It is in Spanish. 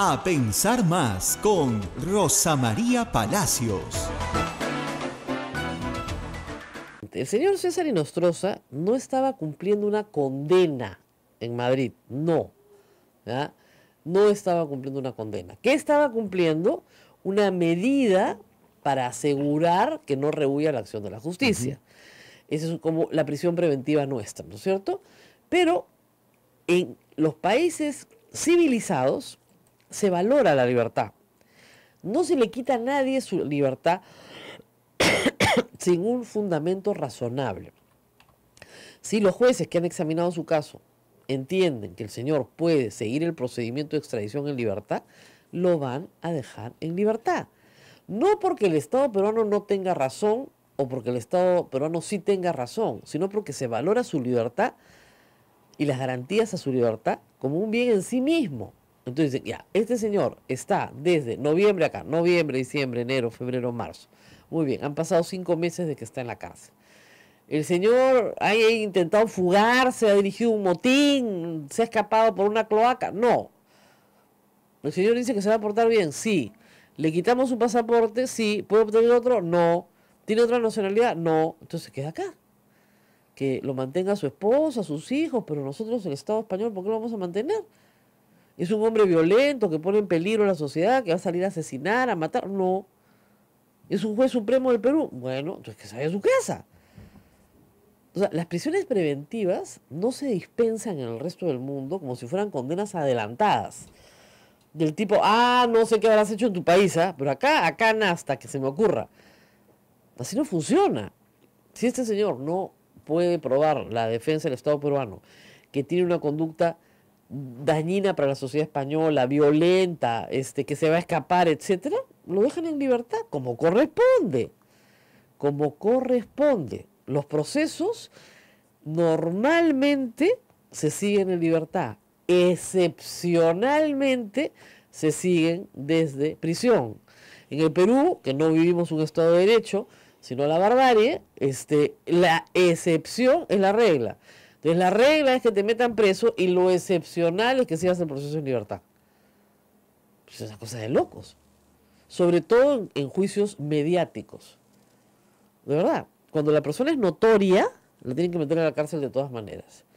A pensar más con Rosa María Palacios. El señor César Inostroza no estaba cumpliendo una condena en Madrid, no. No estaba cumpliendo una condena. ¿Qué estaba cumpliendo? Una medida para asegurar que no rehuya la acción de la justicia. Esa es como la prisión preventiva nuestra, ¿no es cierto? Pero en los países civilizados, se valora la libertad. No se le quita a nadie su libertad sin un fundamento razonable. Si los jueces que han examinado su caso entienden que el señor puede seguir el procedimiento de extradición en libertad, lo van a dejar en libertad. No porque el Estado peruano no tenga razón o porque el Estado peruano sí tenga razón, sino porque se valora su libertad y las garantías a su libertad como un bien en sí mismo. Entonces dicen, ya, este señor está desde noviembre acá, noviembre, diciembre, enero, febrero, marzo. Muy bien, han pasado cinco meses de que está en la cárcel. El señor ha intentado Se ha dirigido un motín, se ha escapado por una cloaca. No. El señor dice que se va a portar bien, sí. Le quitamos su pasaporte, sí. ¿Puede obtener otro? No. ¿Tiene otra nacionalidad? No. Entonces queda acá. Que lo mantenga su esposa, sus hijos, pero nosotros, el Estado español, ¿por qué lo vamos a mantener? es un hombre violento que pone en peligro a la sociedad, que va a salir a asesinar, a matar. No. Es un juez supremo del Perú. Bueno, entonces que se a su casa. O sea, las prisiones preventivas no se dispensan en el resto del mundo como si fueran condenas adelantadas. Del tipo, ah, no sé qué habrás hecho en tu país, ¿ah? pero acá, acá hasta que se me ocurra. Así no funciona. Si este señor no puede probar la defensa del Estado peruano que tiene una conducta dañina para la sociedad española, violenta, este, que se va a escapar, etcétera, lo dejan en libertad, como corresponde, como corresponde. Los procesos normalmente se siguen en libertad, excepcionalmente se siguen desde prisión. En el Perú, que no vivimos un Estado de Derecho, sino la barbarie, este, la excepción es la regla. Entonces la regla es que te metan preso y lo excepcional es que sigas el proceso en libertad. Esa pues esas cosas de locos. Sobre todo en juicios mediáticos. De verdad, cuando la persona es notoria, la tienen que meter a la cárcel de todas maneras.